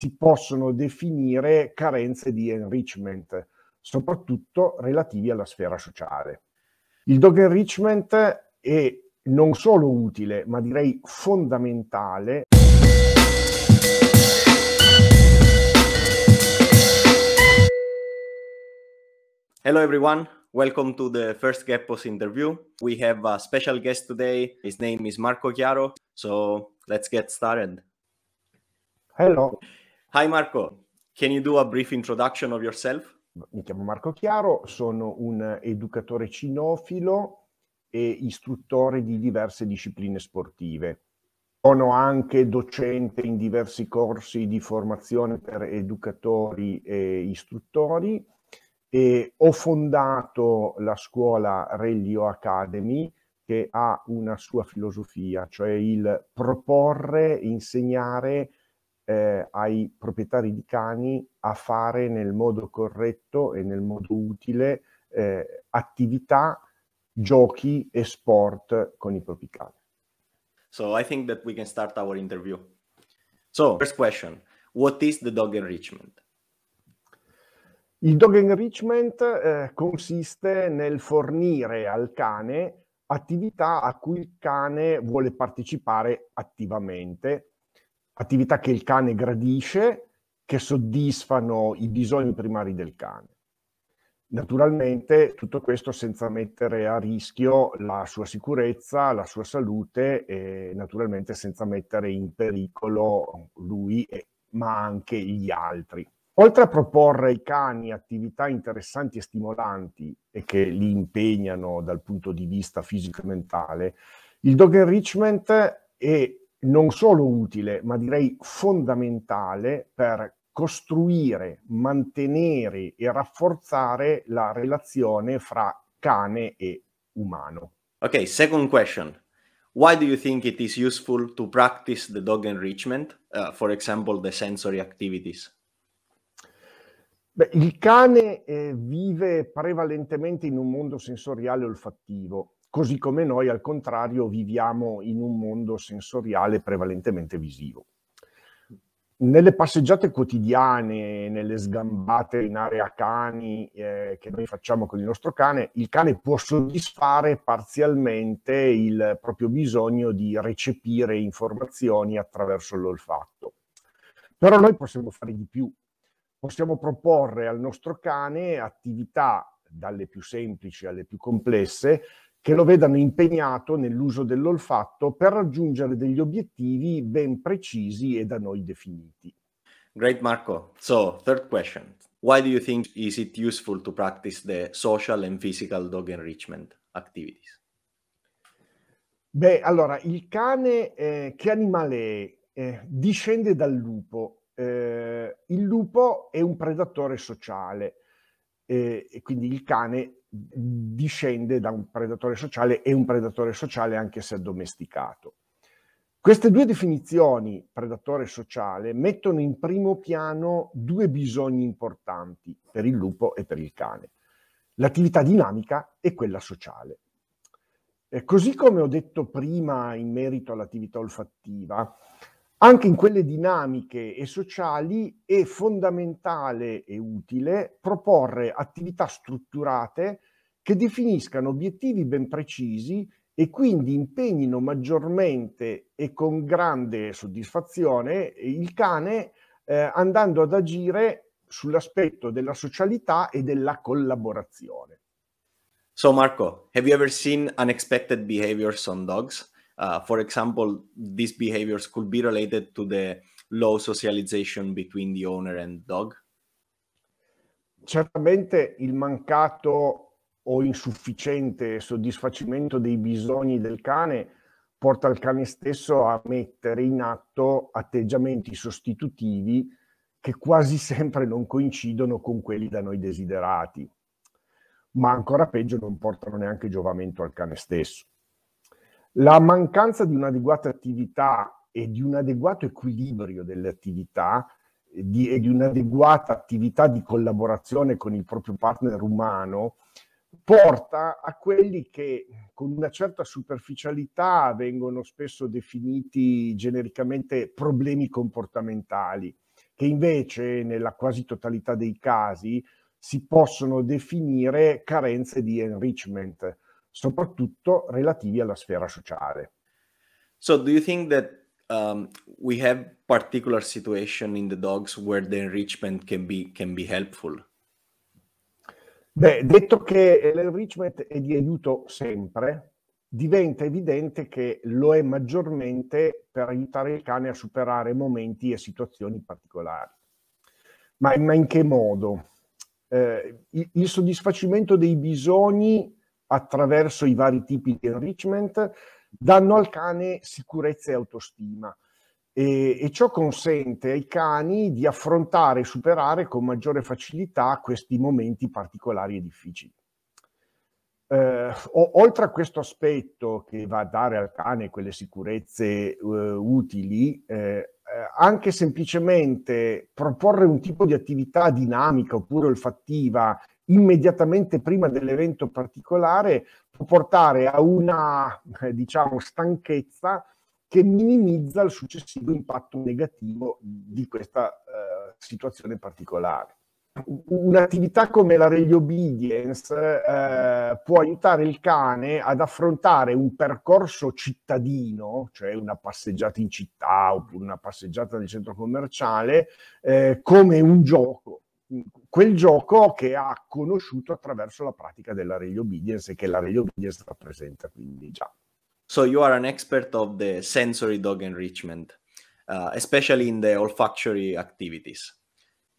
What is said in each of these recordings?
si possono definire carenze di enrichment, soprattutto relativi alla sfera sociale. Il dog enrichment è non solo utile, ma direi fondamentale Hello everyone, welcome to the first Geppos interview. We have a special guest today. His name is Marco Chiaro. So let's get started. Hello. Hi Marco, can you do a brief introduction of yourself? Mi chiamo Marco Chiaro, sono un educatore cinofilo e istruttore di diverse discipline sportive. Sono anche docente in diversi corsi di formazione per educatori e istruttori e ho fondato la scuola Relio Academy che ha una sua filosofia, cioè il proporre, insegnare eh, ai proprietari di cani a fare nel modo corretto e nel modo utile eh, attività, giochi e sport con i propri cani. So I think that we can start our interview. So, first question, what is the dog enrichment? Il dog enrichment eh, consiste nel fornire al cane attività a cui il cane vuole partecipare attivamente attività che il cane gradisce, che soddisfano i bisogni primari del cane. Naturalmente tutto questo senza mettere a rischio la sua sicurezza, la sua salute e naturalmente senza mettere in pericolo lui ma anche gli altri. Oltre a proporre ai cani attività interessanti e stimolanti e che li impegnano dal punto di vista fisico e mentale, il dog enrichment è non solo utile, ma direi fondamentale per costruire, mantenere e rafforzare la relazione fra cane e umano. Ok, second question. Why do you think it is useful to practice the dog enrichment, uh, for example, the sensory activities? Beh, il cane eh, vive prevalentemente in un mondo sensoriale olfattivo così come noi al contrario viviamo in un mondo sensoriale prevalentemente visivo. Nelle passeggiate quotidiane, nelle sgambate in area cani eh, che noi facciamo con il nostro cane, il cane può soddisfare parzialmente il proprio bisogno di recepire informazioni attraverso l'olfatto. Però noi possiamo fare di più. Possiamo proporre al nostro cane attività dalle più semplici alle più complesse, che lo vedano impegnato nell'uso dell'olfatto per raggiungere degli obiettivi ben precisi e da noi definiti. Great Marco. So, third question. Why do you think is it useful to practice the social and physical dog enrichment activities? Beh, allora, il cane eh, che animale è? Eh, discende dal lupo. Eh, il lupo è un predatore sociale e, eh, e quindi il cane discende da un predatore sociale e un predatore sociale anche se addomesticato. Queste due definizioni, predatore sociale, mettono in primo piano due bisogni importanti per il lupo e per il cane, l'attività dinamica e quella sociale. E eh, così come ho detto prima in merito all'attività olfattiva, anche in quelle dinamiche e sociali è fondamentale e utile proporre attività strutturate che definiscano obiettivi ben precisi e quindi impegnino maggiormente e con grande soddisfazione il cane eh, andando ad agire sull'aspetto della socialità e della collaborazione. So Marco, have you ever seen unexpected behaviors on dogs? Uh, for example, these behaviors could be related to the low socialization between the owner and dog? Certamente il mancato o insufficiente soddisfacimento dei bisogni del cane porta il cane stesso a mettere in atto atteggiamenti sostitutivi che quasi sempre non coincidono con quelli da noi desiderati, ma ancora peggio non portano neanche giovamento al cane stesso. La mancanza di un'adeguata attività e di un adeguato equilibrio delle attività eh, di, e di un'adeguata attività di collaborazione con il proprio partner umano porta a quelli che con una certa superficialità vengono spesso definiti genericamente problemi comportamentali, che invece nella quasi totalità dei casi si possono definire carenze di enrichment, soprattutto relativi alla sfera sociale. So do you think that um, we have particular situation in the dogs where the enrichment can be, can be helpful? Beh, detto che l'enrichment è di aiuto sempre, diventa evidente che lo è maggiormente per aiutare il cane a superare momenti e situazioni particolari. Ma, in che modo? Eh, il soddisfacimento dei bisogni attraverso i vari tipi di enrichment, danno al cane sicurezza e autostima. E, e, ciò consente ai cani di affrontare e superare con maggiore facilità questi momenti particolari e difficili. Eh, o, oltre a questo aspetto che va a dare al cane quelle sicurezze eh, utili, eh, eh anche semplicemente proporre un tipo di attività dinamica oppure olfattiva immediatamente prima dell'evento particolare può portare a una, eh, diciamo, stanchezza che minimizza il successivo impatto negativo di questa eh, situazione particolare. Un'attività come la Rally Obedience eh, può aiutare il cane ad affrontare un percorso cittadino, cioè una passeggiata in città oppure una passeggiata nel centro commerciale, eh, come un gioco quel gioco che ha conosciuto attraverso la pratica della dell'array obedience e che la l'array obedience rappresenta quindi già. So you are an expert of the sensory dog enrichment, uh, especially in the olfactory activities.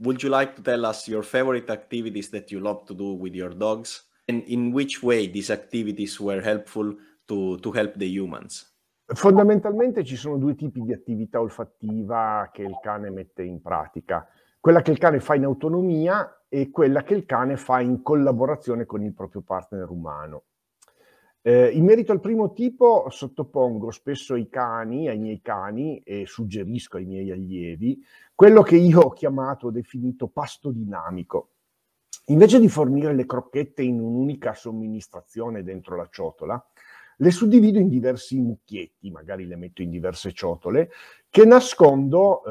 Would you like to tell us your favorite activities that you love to do with your dogs and in which way these activities were helpful to, to help the humans? Fondamentalmente ci sono due tipi di attività olfattiva che il cane mette in pratica quella che il cane fa in autonomia e quella che il cane fa in collaborazione con il proprio partner umano. Eh, in merito al primo tipo sottopongo spesso ai cani, ai miei cani e suggerisco ai miei allievi quello che io ho chiamato, ho definito pasto dinamico. Invece di fornire le crocchette in un'unica somministrazione dentro la ciotola, le suddivido in diversi mucchietti, magari le metto in diverse ciotole, che nascondo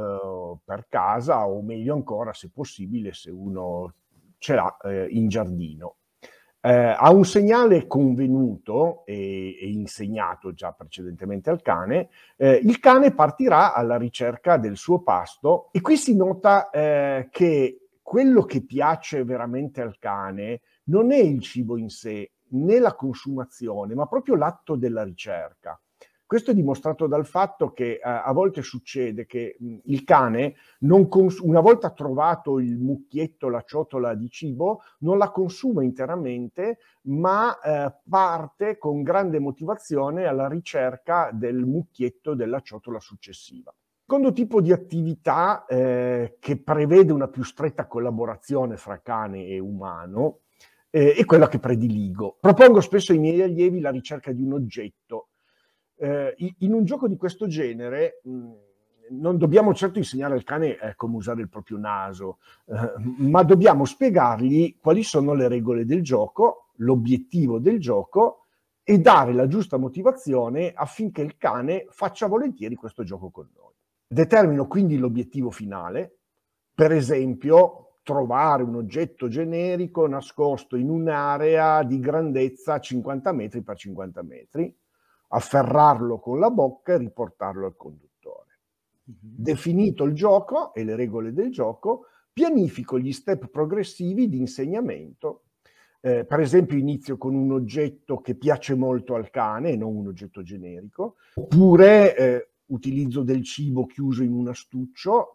eh, per casa o meglio ancora se possibile se uno ce l'ha eh, in giardino. Eh, a un segnale convenuto e, e, insegnato già precedentemente al cane, eh, il cane partirà alla ricerca del suo pasto e qui si nota eh, che quello che piace veramente al cane non è il cibo in sé né la consumazione, ma proprio l'atto della ricerca. Questo è dimostrato dal fatto che eh, a volte succede che mh, mm, il cane, cons- una volta trovato il mucchietto, la ciotola di cibo, non la consuma interamente, ma eh, parte con grande motivazione alla ricerca del mucchietto della ciotola successiva. Secondo tipo di attività eh, che prevede una più stretta collaborazione fra cane e umano, eh, è quella che prediligo. Propongo spesso ai miei allievi la ricerca di un oggetto eh, in un gioco di questo genere mh, mm, non dobbiamo certo insegnare al cane eh, come usare il proprio naso, eh, ma dobbiamo spiegargli quali sono le regole del gioco, l'obiettivo del gioco e dare la giusta motivazione affinché il cane faccia volentieri questo gioco con noi. Determino quindi l'obiettivo finale, per esempio trovare un oggetto generico nascosto in un'area di grandezza 50 metri per 50 metri afferrarlo con la bocca e riportarlo al conduttore. Mhm. Definito il gioco e le regole del gioco, pianifico gli step progressivi di insegnamento. Eh, per esempio inizio con un oggetto che piace molto al cane, non un oggetto generico, oppure eh, utilizzo del cibo chiuso in un astuccio,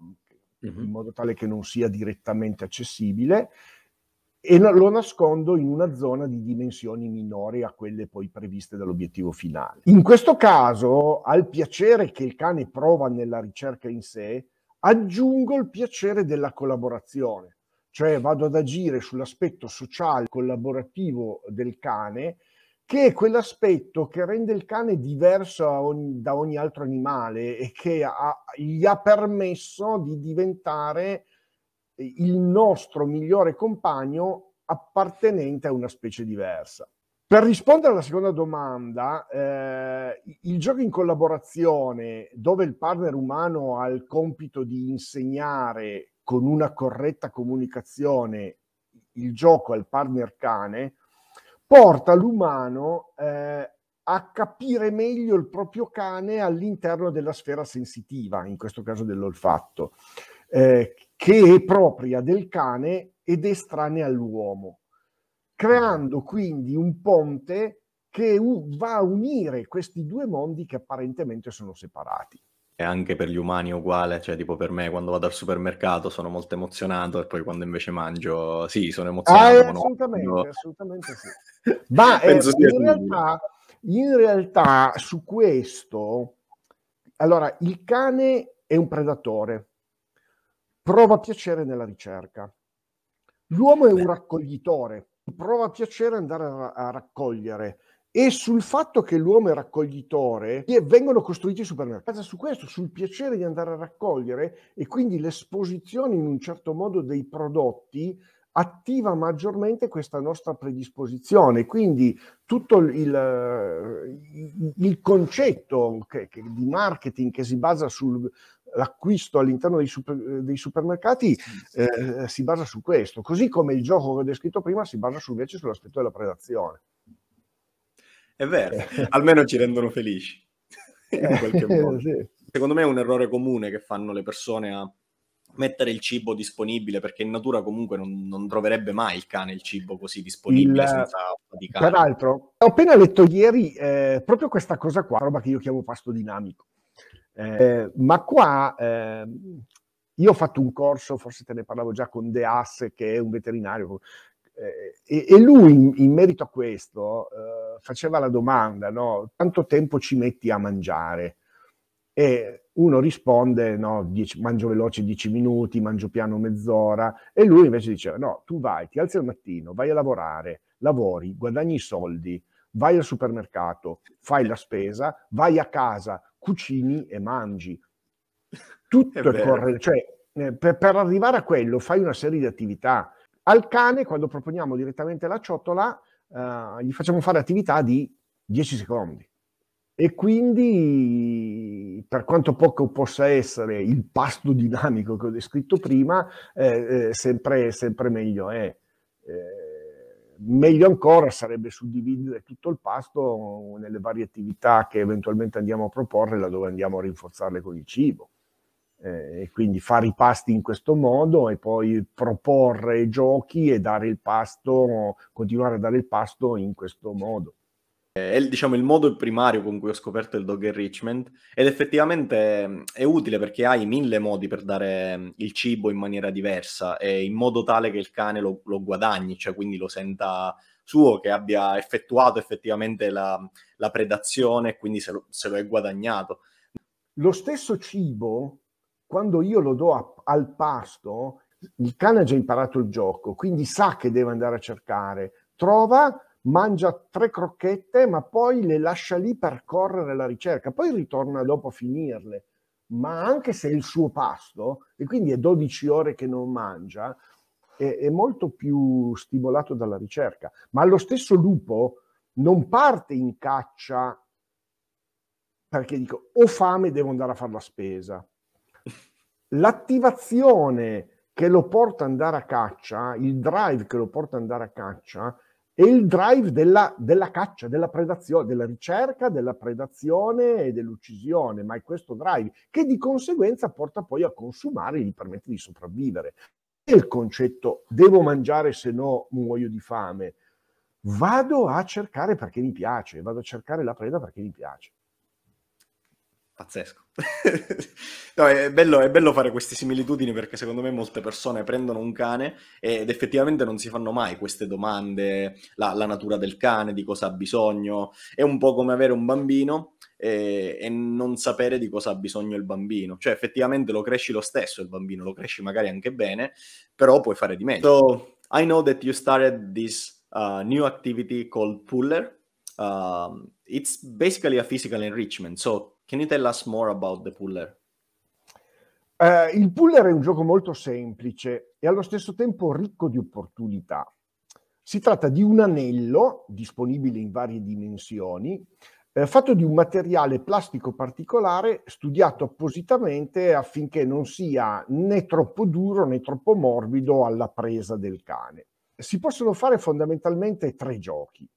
mhm. in modo tale che non sia direttamente accessibile, e lo nascondo in una zona di dimensioni minori a quelle poi previste dall'obiettivo finale. In questo caso, al piacere che il cane prova nella ricerca in sé, aggiungo il piacere della collaborazione, cioè vado ad agire sull'aspetto sociale collaborativo del cane, che è quell'aspetto che rende il cane diverso ogni, da ogni altro animale e che ha, gli ha permesso di diventare il nostro migliore compagno appartenente a una specie diversa. Per rispondere alla seconda domanda, eh, il gioco in collaborazione, dove il partner umano ha il compito di insegnare con una corretta comunicazione il gioco al partner cane, porta l'umano eh, a capire meglio il proprio cane all'interno della sfera sensitiva, in questo caso dell'olfatto, eh, che è propria del cane ed estranea all'uomo, creando quindi un ponte che va a unire questi due mondi che apparentemente sono separati. E anche per gli umani è uguale, cioè tipo per me quando vado al supermercato sono molto emozionato e poi quando invece mangio sì, sono emozionato. Ah, assolutamente, no. assolutamente sì. Ma eh, in, realtà, in realtà su questo, allora il cane è un predatore, prova piacere nella ricerca. L'uomo è un raccoglitore, prova piacere andare a, a raccogliere e sul fatto che l'uomo è raccoglitore vengono costruiti i supermercati su questo, sul piacere di andare a raccogliere e quindi l'esposizione in un certo modo dei prodotti attiva maggiormente questa nostra predisposizione. Quindi tutto il, il concetto che, che, di marketing che si basa sul, l'acquisto all'interno dei, super, eh, dei supermercati eh, eh, si basa su questo, così come il gioco che ho descritto prima si basa invece sull'aspetto della predazione. È vero, eh. almeno ci rendono felici. In qualche modo. sì. Secondo me è un errore comune che fanno le persone a mettere il cibo disponibile perché in natura comunque non, non troverebbe mai il cane il cibo così disponibile il, senza faticare. Peraltro, ho appena letto ieri eh, proprio questa cosa qua, roba che io chiamo pasto dinamico. Eh, ma qua eh, io ho fatto un corso, forse te ne parlavo già con De Asse, che è un veterinario, eh, e, e, lui in, in, merito a questo eh, faceva la domanda, no? quanto tempo ci metti a mangiare? E uno risponde, no, dieci, mangio veloce 10 minuti, mangio piano mezz'ora, e lui invece diceva, no, tu vai, ti alzi al mattino, vai a lavorare, lavori, guadagni i soldi, vai al supermercato, fai la spesa, vai a casa, cucini e mangi. Tutto è, è corretto, cioè, eh, per, per arrivare a quello fai una serie di attività. Al cane, quando proponiamo direttamente la ciotola, Uh, gli facciamo fare attività di 10 secondi. E quindi, per quanto poco possa essere il pasto dinamico che ho descritto prima, eh, eh, sempre, sempre meglio è. Eh, meglio ancora sarebbe suddividere tutto il pasto nelle varie attività che eventualmente andiamo a proporre, laddove andiamo a rinforzarle con il cibo. Eh, e quindi fare i pasti in questo modo e poi proporre giochi e dare il pasto, continuare a dare il pasto in questo modo. Eh, è diciamo, il modo primario con cui ho scoperto il dog enrichment ed effettivamente mm, è utile perché hai mille modi per dare mm, il cibo in maniera diversa e in modo tale che il cane lo, lo guadagni, cioè quindi lo senta suo, che abbia effettuato effettivamente la, la predazione e quindi se lo, se lo, è guadagnato. Lo stesso cibo, quando io lo do a, al pasto, il cane ha già imparato il gioco, quindi sa che deve andare a cercare, trova mangia tre crocchette ma poi le lascia lì per correre la ricerca, poi ritorna dopo a finirle, ma anche se è il suo pasto e quindi è 12 ore che non mangia, è, è molto più stimolato dalla ricerca. Ma lo stesso lupo non parte in caccia perché dico ho fame devo andare a fare la spesa. L'attivazione che lo porta ad andare a caccia, il drive che lo porta ad andare a caccia, e il drive della, della, caccia, della predazione, della ricerca, della predazione e dell'uccisione, ma è questo drive che di conseguenza porta poi a consumare e gli permette di sopravvivere. E il concetto devo mangiare se no muoio di fame, vado a cercare perché mi piace, vado a cercare la preda perché mi piace. Pazzesco. no, è bello, è bello, fare queste similitudini perché secondo me molte persone prendono un cane ed effettivamente non si fanno mai queste domande, la, la natura del cane, di cosa ha bisogno. È un po' come avere un bambino e, eh, e, non sapere di cosa ha bisogno il bambino. Cioè effettivamente lo cresci lo stesso il bambino, lo cresci magari anche bene, però puoi fare di meglio. So, I know that you started this uh, new activity called Puller. Uh, it's basically a physical enrichment. So Can you tell us more about the puller? Uh, il puller è un gioco molto semplice e allo stesso tempo ricco di opportunità. Si tratta di un anello disponibile in varie dimensioni, eh, fatto di un materiale plastico particolare studiato appositamente affinché non sia né troppo duro né troppo morbido alla presa del cane. Si possono fare fondamentalmente tre giochi.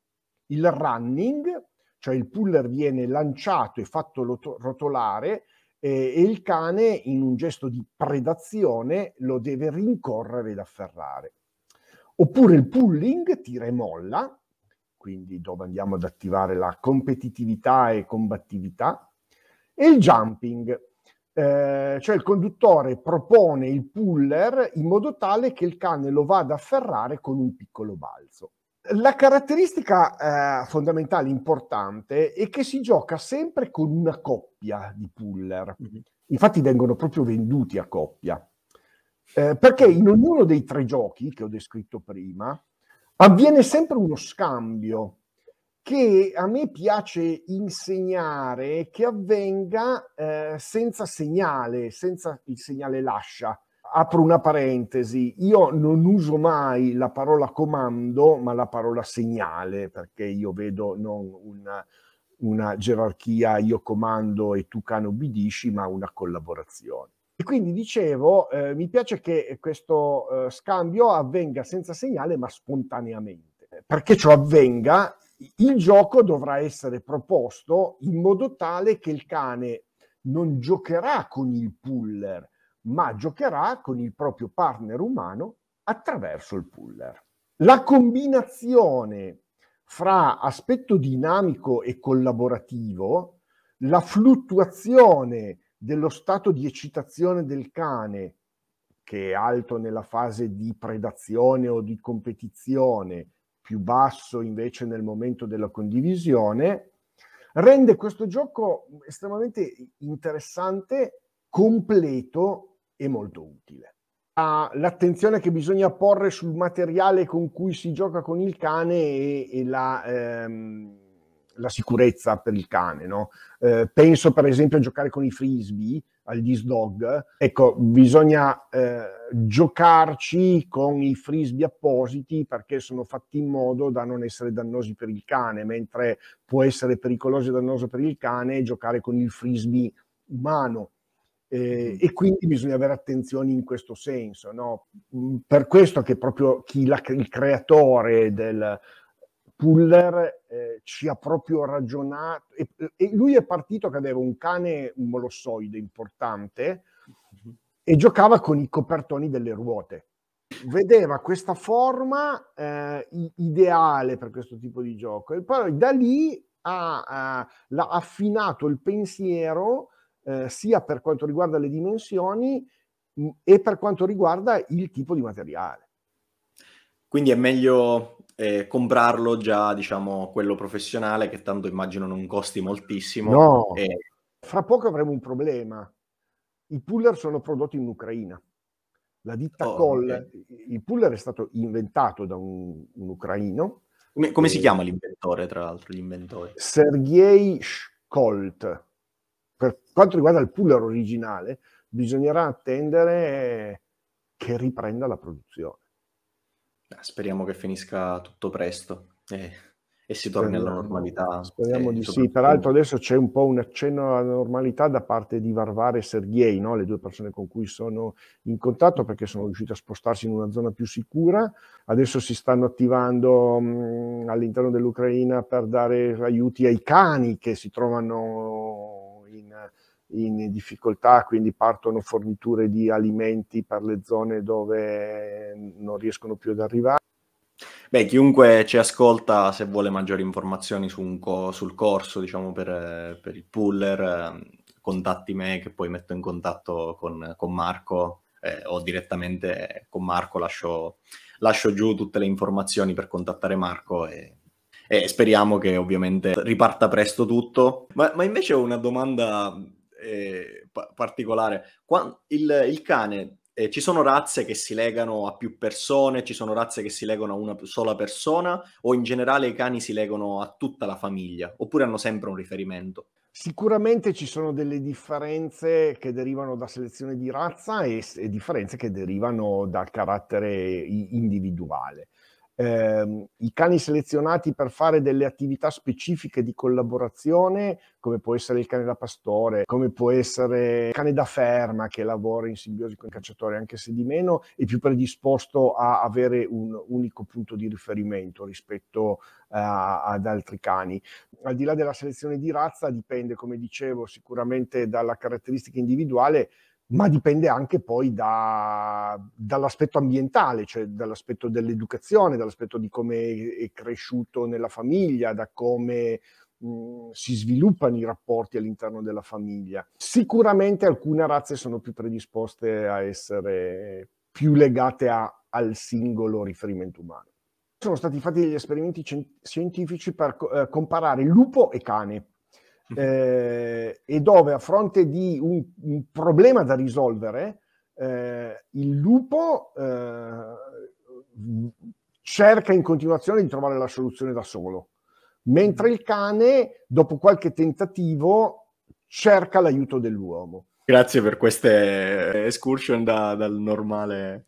Il running, cioè il puller viene lanciato e fatto rotolare eh, e il cane in un gesto di predazione lo deve rincorrere ed afferrare. Oppure il pulling tira e molla, quindi dove andiamo ad attivare la competitività e combattività, e il jumping, eh, cioè il conduttore propone il puller in modo tale che il cane lo vada a afferrare con un piccolo balzo. La caratteristica eh, fondamentale, importante, è che si gioca sempre con una coppia di puller. Mhm. Infatti vengono proprio venduti a coppia. Eh, perché in ognuno dei tre giochi che ho descritto prima avviene sempre uno scambio che a me piace insegnare che avvenga eh, senza segnale, senza il segnale lascia apro una parentesi, io non uso mai la parola comando, ma la parola segnale, perché io vedo non una, una gerarchia, io comando e tu cano obbedisci, ma una collaborazione. E quindi dicevo, eh, mi piace che questo eh, scambio avvenga senza segnale, ma spontaneamente. Perché ciò avvenga, il gioco dovrà essere proposto in modo tale che il cane non giocherà con il puller, ma giocherà con il proprio partner umano attraverso il puller. La combinazione fra aspetto dinamico e collaborativo, la fluttuazione dello stato di eccitazione del cane, che è alto nella fase di predazione o di competizione, più basso invece nel momento della condivisione, rende questo gioco estremamente interessante, completo e molto utile. l'attenzione che bisogna porre sul materiale con cui si gioca con il cane e, e la, ehm, la, sicurezza per il cane. No? Eh, penso per esempio a giocare con i frisbee, al disdog. Ecco, bisogna eh, giocarci con i frisbee appositi perché sono fatti in modo da non essere dannosi per il cane, mentre può essere pericoloso e dannoso per il cane giocare con il frisbee umano eh, e quindi bisogna avere attenzione in questo senso. No? Per questo che proprio chi la, il creatore del Puller eh, ci ha proprio ragionato, e, e, lui è partito che aveva un cane, un molossoide importante, e giocava con i copertoni delle ruote. Vedeva questa forma eh, ideale per questo tipo di gioco e poi da lì ha, ha, ha affinato il pensiero eh, sia per quanto riguarda le dimensioni e per quanto riguarda il tipo di materiale. Quindi è meglio eh, comprarlo già, diciamo, quello professionale che tanto immagino non costi moltissimo. No, e... fra poco avremo un problema. I puller sono prodotti in Ucraina. La ditta oh, Coll, okay. il puller è stato inventato da un, un ucraino. Come, come eh, si chiama l'inventore, tra l'altro, l'inventore? Sergei Scholt per quanto riguarda il puller originale, bisognerà attendere che riprenda la produzione. Ah, speriamo che finisca tutto presto eh, e si torni speriamo, alla normalità. Speriamo eh, di sì. Peraltro adesso c'è un po' un accenno alla normalità da parte di Varvara e Sergei, no? le due persone con cui sono in contatto perché sono riusciti a spostarsi in una zona più sicura. Adesso si stanno attivando mh, all'interno dell'Ucraina per dare aiuti ai cani che si trovano in difficoltà, quindi partono forniture di alimenti per le zone dove eh, non riescono più ad arrivare. Beh, chiunque ci ascolta, se vuole maggiori informazioni su co- sul corso, diciamo, per, per, il puller, ehm, contatti me che poi metto in contatto con, con Marco eh, o direttamente con Marco lascio, lascio, giù tutte le informazioni per contattare Marco e, e speriamo che ovviamente riparta presto tutto. Ma, ma invece ho una domanda eh, particolare. Qua, il, il, cane, eh, ci sono razze che si legano a più persone, ci sono razze che si legano a una sola persona o in generale i cani si legano a tutta la famiglia oppure hanno sempre un riferimento? Sicuramente ci sono delle differenze che derivano da selezione di razza e, e differenze che derivano dal carattere individuale eh, i cani selezionati per fare delle attività specifiche di collaborazione, come può essere il cane da pastore, come può essere il cane da ferma che lavora in simbiosi con i cacciatori, anche se di meno, è più predisposto a avere un unico punto di riferimento rispetto eh, ad altri cani. Al di là della selezione di razza dipende, come dicevo, sicuramente dalla caratteristica individuale, ma dipende anche poi da, dall'aspetto ambientale, cioè dall'aspetto dell'educazione, dall'aspetto di come è cresciuto nella famiglia, da come si sviluppano i rapporti all'interno della famiglia. Sicuramente alcune razze sono più predisposte a essere più legate a, al singolo riferimento umano. Sono stati fatti degli esperimenti scientifici per eh, comparare lupo e cane eh, e dove a fronte di un, un problema da risolvere, eh, il lupo eh, cerca in continuazione di trovare la soluzione da solo, mentre il cane, dopo qualche tentativo, cerca l'aiuto dell'uomo. Grazie per queste excursion da, dal normale.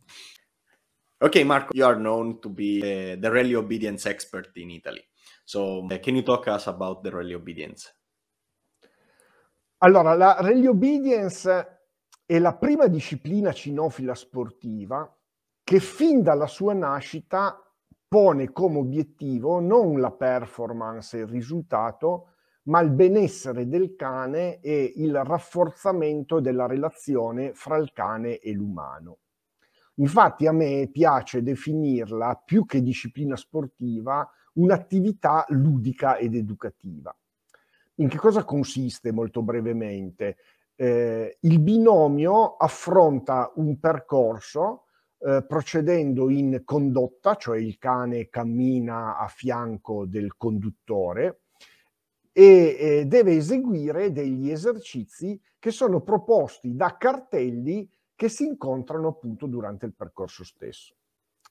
Ok, Marco, you are known to be the, eh, the rally obedience expert in Italy. So, eh, can you talk us about the rally obedience? Allora, la rally obedience è la prima disciplina cinofila sportiva che fin dalla sua nascita pone come obiettivo non la performance e il risultato, ma il benessere del cane e il rafforzamento della relazione fra il cane e l'umano. Infatti a me piace definirla, più che disciplina sportiva, un'attività ludica ed educativa. In che cosa consiste molto brevemente? Eh, il binomio affronta un percorso eh, procedendo in condotta, cioè il cane cammina a fianco del conduttore e eh, deve eseguire degli esercizi che sono proposti da cartelli che si incontrano appunto durante il percorso stesso.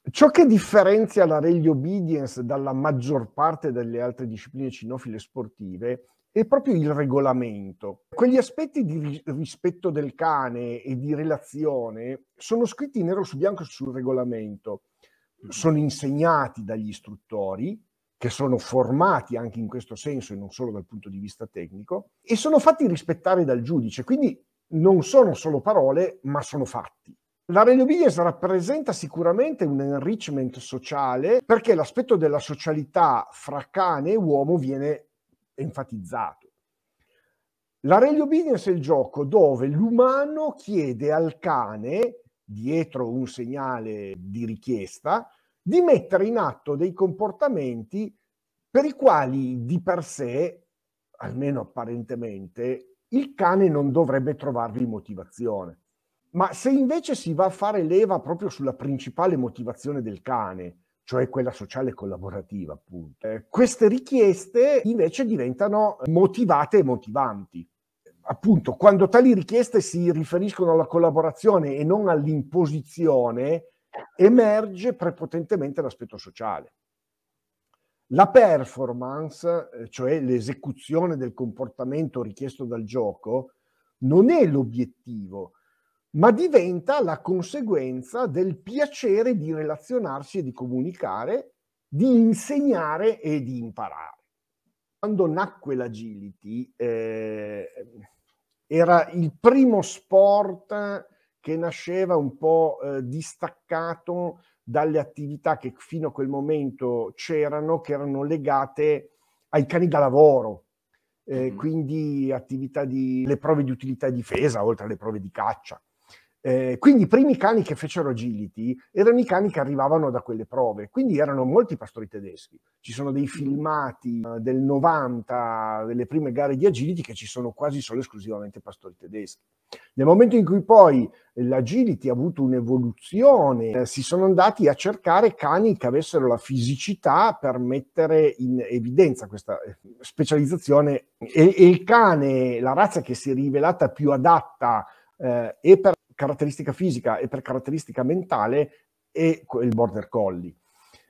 Ciò che differenzia la rally obedience dalla maggior parte delle altre discipline cinofile sportive è proprio il regolamento. Quegli aspetti di rispetto del cane e di relazione sono scritti nero su bianco sul regolamento, mm-hmm. sono insegnati dagli istruttori che sono formati anche in questo senso e non solo dal punto di vista tecnico e sono fatti rispettare dal giudice, quindi non sono solo parole ma sono fatti. La Relobies rappresenta sicuramente un enrichment sociale perché l'aspetto della socialità fra cane e uomo viene enfatizzato. L'Aurelio Business è il gioco dove l'umano chiede al cane, dietro un segnale di richiesta, di mettere in atto dei comportamenti per i quali di per sé, almeno apparentemente, il cane non dovrebbe trovarvi motivazione. Ma se invece si va a fare leva proprio sulla principale motivazione del cane, cioè quella sociale collaborativa, appunto. Eh, queste richieste invece diventano motivate e motivanti. Appunto, quando tali richieste si riferiscono alla collaborazione e non all'imposizione, emerge prepotentemente l'aspetto sociale. La performance, eh, cioè l'esecuzione del comportamento richiesto dal gioco, non è l'obiettivo, ma diventa la conseguenza del piacere di relazionarsi e di comunicare, di insegnare e di imparare. Quando nacque l'agility eh, era il primo sport che nasceva un po' eh, distaccato dalle attività che fino a quel momento c'erano, che erano legate ai cani da lavoro, eh, mm-hmm. quindi attività di le prove di utilità e difesa, oltre alle prove di caccia. Eh, quindi i primi cani che fecero agility erano i cani che arrivavano da quelle prove, quindi erano molti pastori tedeschi. Ci sono dei filmati eh, del 90 delle prime gare di agility che ci sono quasi solo esclusivamente pastori tedeschi. Nel momento in cui poi l'agility ha avuto un'evoluzione, eh, si sono andati a cercare cani che avessero la fisicità per mettere in evidenza questa eh, specializzazione e, e il cane, la razza che si è rivelata più adatta eh, e per caratteristica fisica e per caratteristica mentale è il border collie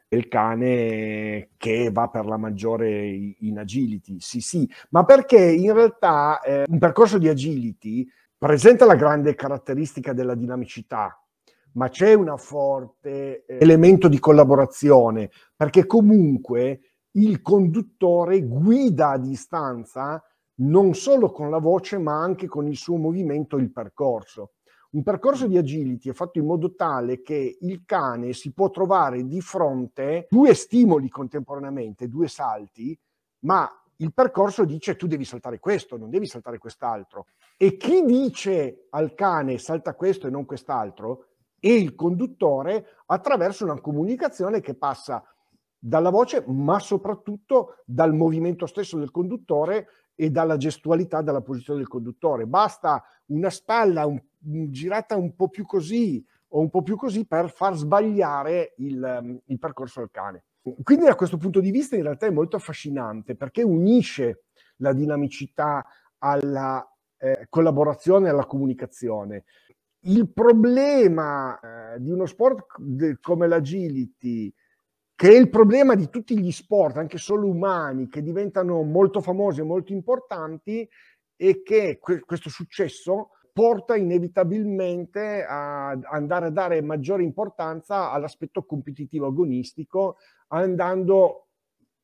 il cane che va per la maggiore in agility, sì sì, ma perché in realtà eh, un percorso di agility presenta la grande caratteristica della dinamicità, ma c'è un forte eh, elemento di collaborazione, perché comunque il conduttore guida a distanza non solo con la voce, ma anche con il suo movimento il percorso. Un percorso di agility è fatto in modo tale che il cane si può trovare di fronte due stimoli contemporaneamente, due salti, ma il percorso dice tu devi saltare questo, non devi saltare quest'altro. E chi dice al cane salta questo e non quest'altro è il conduttore attraverso una comunicazione che passa dalla voce, ma soprattutto dal movimento stesso del conduttore e dalla gestualità, dalla posizione del conduttore. Basta una spalla un Mm, girata un po' più così o un po' più così per far sbagliare il, mm, il percorso al cane. Quindi da questo punto di vista in realtà è molto affascinante perché unisce la dinamicità alla eh, collaborazione e alla comunicazione. Il problema eh, di uno sport de- come l'agility, che è il problema di tutti gli sport, anche solo umani, che diventano molto famosi e molto importanti, è che que- questo successo porta inevitabilmente a andare a dare maggiore importanza all'aspetto competitivo agonistico, andando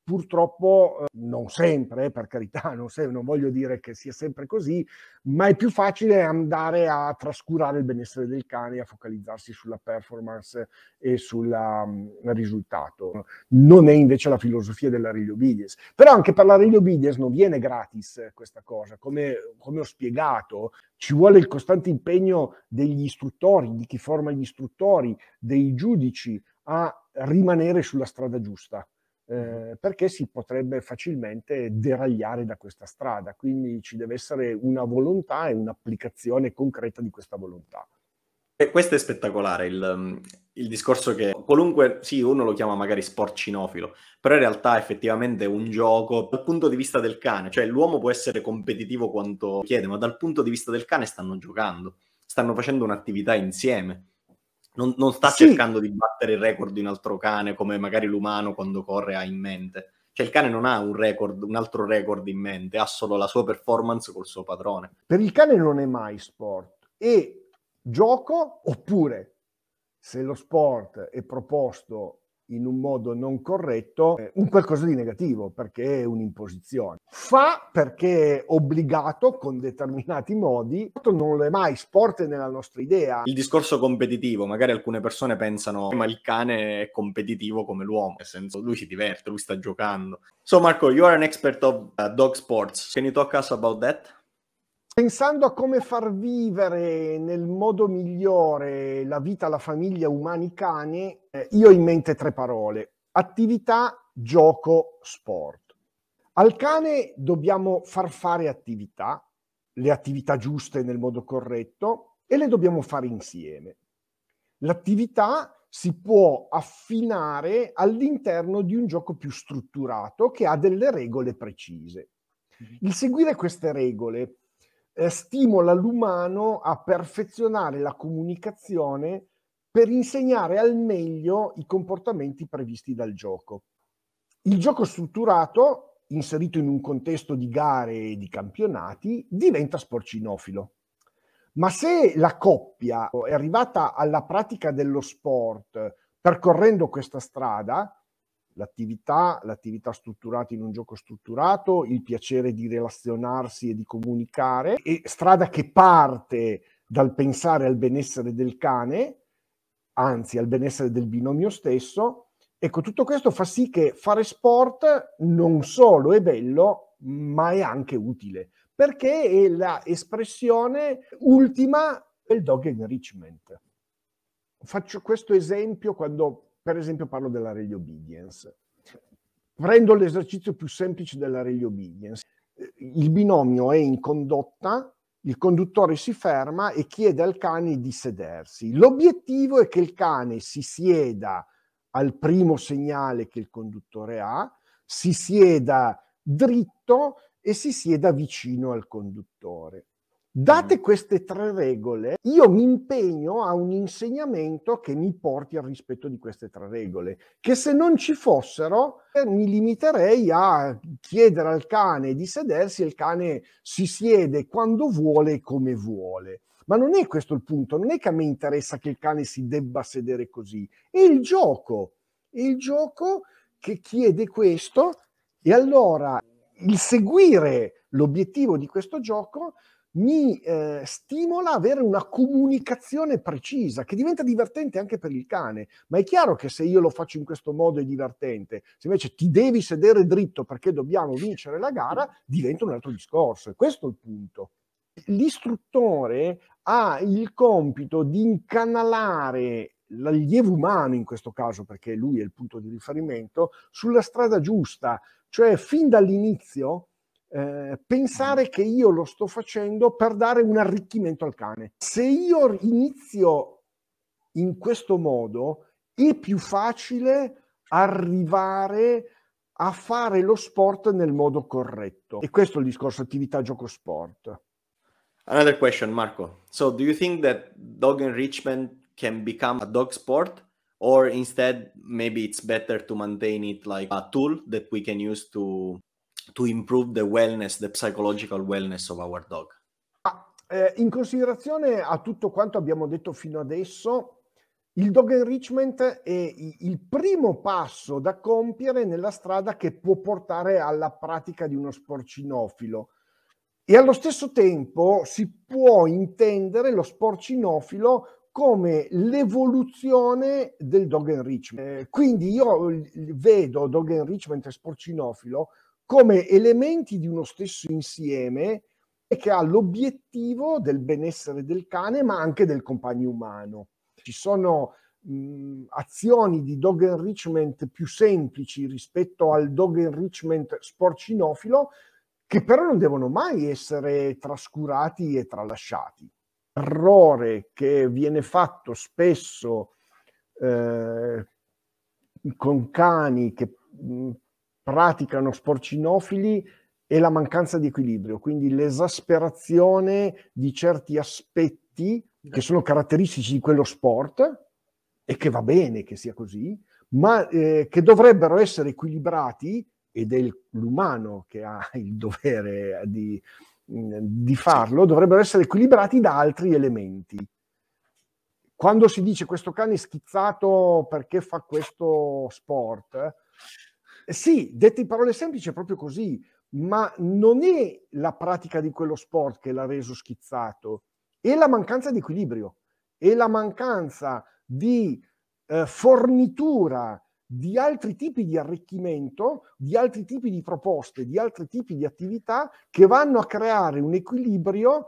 Purtroppo eh, non sempre, eh, per carità, non, se, non voglio dire che sia sempre così, ma è più facile andare a trascurare il benessere del cane, a focalizzarsi sulla performance e sul mm, risultato. Non è invece la filosofia della Rail Obedience. Però anche per la Rail Obedience non viene gratis eh, questa cosa. Come, come ho spiegato, ci vuole il costante impegno degli istruttori, di chi forma gli istruttori, dei giudici a rimanere sulla strada giusta eh, perché si potrebbe facilmente deragliare da questa strada, quindi ci deve essere una volontà e un'applicazione concreta di questa volontà. E questo è spettacolare, il, mhmm, il discorso che qualunque, sì, uno lo chiama magari sport cinofilo, però in realtà è effettivamente un gioco dal punto di vista del cane, cioè l'uomo può essere competitivo quanto chiede, ma dal punto di vista del cane stanno giocando, stanno facendo un'attività insieme. Non, non sta sì. cercando di battere il record di un altro cane come magari l'umano quando corre ha in mente. Cioè il cane non ha un record, un altro record in mente, ha solo la sua performance col suo padrone. Per il cane non è mai sport, è gioco oppure se lo sport è proposto in un modo non corretto eh, un qualcosa di negativo perché è un'imposizione. Fa perché è obbligato con determinati modi, non lo è mai sport nella nostra idea. Il discorso competitivo, magari alcune persone pensano eh, ma il cane è competitivo come l'uomo, nel senso lui si diverte, lui sta giocando. So Marco, you are an expert of uh, dog sports. Can you talk us about that? Pensando a come far vivere nel modo migliore la vita, la famiglia, umani, cani, eh, io ho in mente tre parole. Attività, gioco, sport. Al cane dobbiamo far fare attività, le attività giuste nel modo corretto, e le dobbiamo fare insieme. L'attività si può affinare all'interno di un gioco più strutturato che ha delle regole precise. Mhm. Il seguire queste regole eh, stimola l'umano a perfezionare la comunicazione per insegnare al meglio i comportamenti previsti dal gioco. Il gioco strutturato, inserito in un contesto di gare e di campionati, diventa sporcinofilo. Ma se la coppia è arrivata alla pratica dello sport percorrendo questa strada, l'attività, l'attività strutturata in un gioco strutturato, il piacere di relazionarsi e di comunicare, e strada che parte dal pensare al benessere del cane, anzi al benessere del binomio stesso. Ecco, tutto questo fa sì che fare sport non solo è bello, ma è anche utile, perché è l'espressione ultima del dog enrichment. Faccio questo esempio quando per esempio parlo della dell'array obedience. Prendo l'esercizio più semplice della dell'array obedience. Eh, il binomio è in condotta, il conduttore si ferma e chiede al cane di sedersi. L'obiettivo è che il cane si sieda al primo segnale che il conduttore ha, si sieda dritto e si sieda vicino al conduttore. Date mm. queste tre regole, io mi impegno a un insegnamento che mi porti al rispetto di queste tre regole, che se non ci fossero eh, mi limiterei a chiedere al cane di sedersi e il cane si siede quando vuole e come vuole. Ma non è questo il punto, non è che a me interessa che il cane si debba sedere così, è il gioco, è il gioco che chiede questo e allora il seguire l'obiettivo di questo gioco mi eh, stimola avere una comunicazione precisa che diventa divertente anche per il cane. Ma è chiaro che se io lo faccio in questo modo è divertente, se invece ti devi sedere dritto perché dobbiamo vincere la gara, diventa un altro discorso. E questo è il punto. L'istruttore ha il compito di incanalare l'allievo umano in questo caso, perché lui è il punto di riferimento, sulla strada giusta, cioè fin dall'inizio eh, pensare che io lo sto facendo per dare un arricchimento al cane. Se io inizio in questo modo, è più facile arrivare a fare lo sport nel modo corretto. E questo è il discorso attività gioco sport. Another question, Marco. So, do you think that dog enrichment can become a dog sport? Or instead, maybe it's better to maintain it like a tool that we can use to to improve the wellness, the psychological wellness of our dog? Ah, eh, in considerazione a tutto quanto abbiamo detto fino adesso, il dog enrichment è il primo passo da compiere nella strada che può portare alla pratica di uno sporcinofilo e allo stesso tempo si può intendere lo sporcinofilo come l'evoluzione del dog enrichment. Eh, quindi io vedo dog enrichment e sporcinofilo come elementi di uno stesso insieme e che ha l'obiettivo del benessere del cane, ma anche del compagno umano. Ci sono mh, azioni di dog enrichment più semplici rispetto al dog enrichment sporcinofilo, che però non devono mai essere trascurati e tralasciati. Errore che viene fatto spesso eh, con cani che praticano sport cinofili e la mancanza di equilibrio, quindi l'esasperazione di certi aspetti che sono caratteristici di quello sport e che va bene che sia così, ma eh, che dovrebbero essere equilibrati ed è l'umano che ha il dovere di, di farlo, dovrebbero essere equilibrati da altri elementi quando si dice questo cane è schizzato perché fa questo sport, sì, detto in parole semplici è proprio così, ma non è la pratica di quello sport che l'ha reso schizzato, è la mancanza di equilibrio, è la mancanza di eh, fornitura di altri tipi di arricchimento, di altri tipi di proposte, di altri tipi di attività che vanno a creare un equilibrio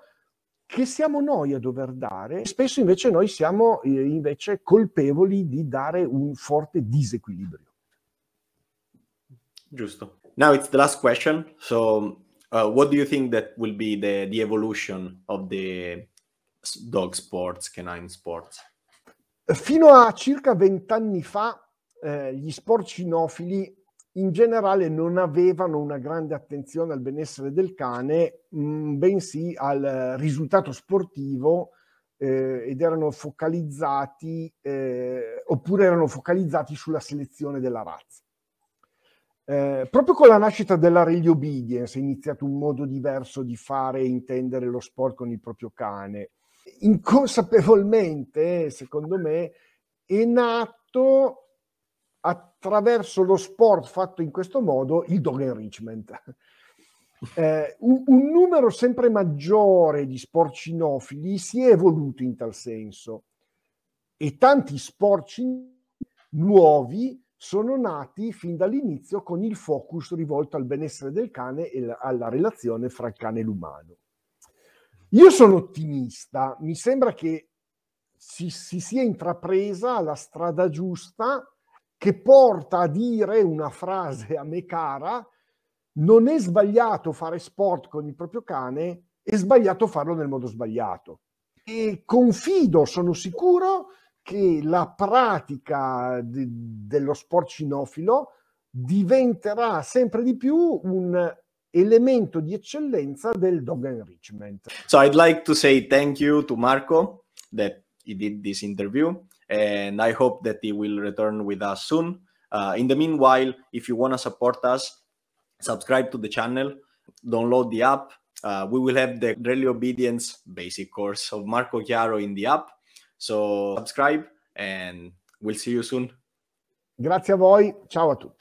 che siamo noi a dover dare. Spesso invece noi siamo eh, invece colpevoli di dare un forte disequilibrio. Giusto. Now it's the last question. So, uh, what do you think that will be the, the evolution of the dog sports, canine sports? Fino a circa vent'anni fa, eh, gli sport cinofili in generale non avevano una grande attenzione al benessere del cane, mh, mm, bensì al risultato sportivo eh, ed erano focalizzati eh, oppure erano focalizzati sulla selezione della razza. Eh, proprio con la nascita della Rally Obedience è iniziato un modo diverso di fare e intendere lo sport con il proprio cane. Inconsapevolmente, secondo me, è nato attraverso lo sport fatto in questo modo il dog enrichment. Eh, un, un, numero sempre maggiore di sporcinofili si è evoluto in tal senso e tanti sport nuovi sono nati fin dall'inizio con il focus rivolto al benessere del cane e alla relazione fra il cane e l'umano. Io sono ottimista, mi sembra che si, si sia intrapresa la strada giusta che porta a dire una frase a me cara, non è sbagliato fare sport con il proprio cane, è sbagliato farlo nel modo sbagliato. E confido, sono sicuro che la pratica dello sport cinofilo diventerà sempre di più un elemento di eccellenza del dog enrichment. So I'd like to say thank you to Marco that he did this interview and I hope that he will return with us soon. Uh, in the meanwhile, if you want to support us, subscribe to the channel, download the app. Uh, we will have the Rally Obedience basic course of Marco Chiaro in the app. So subscribe and we'll see you soon. Grazie a voi, ciao a tutti.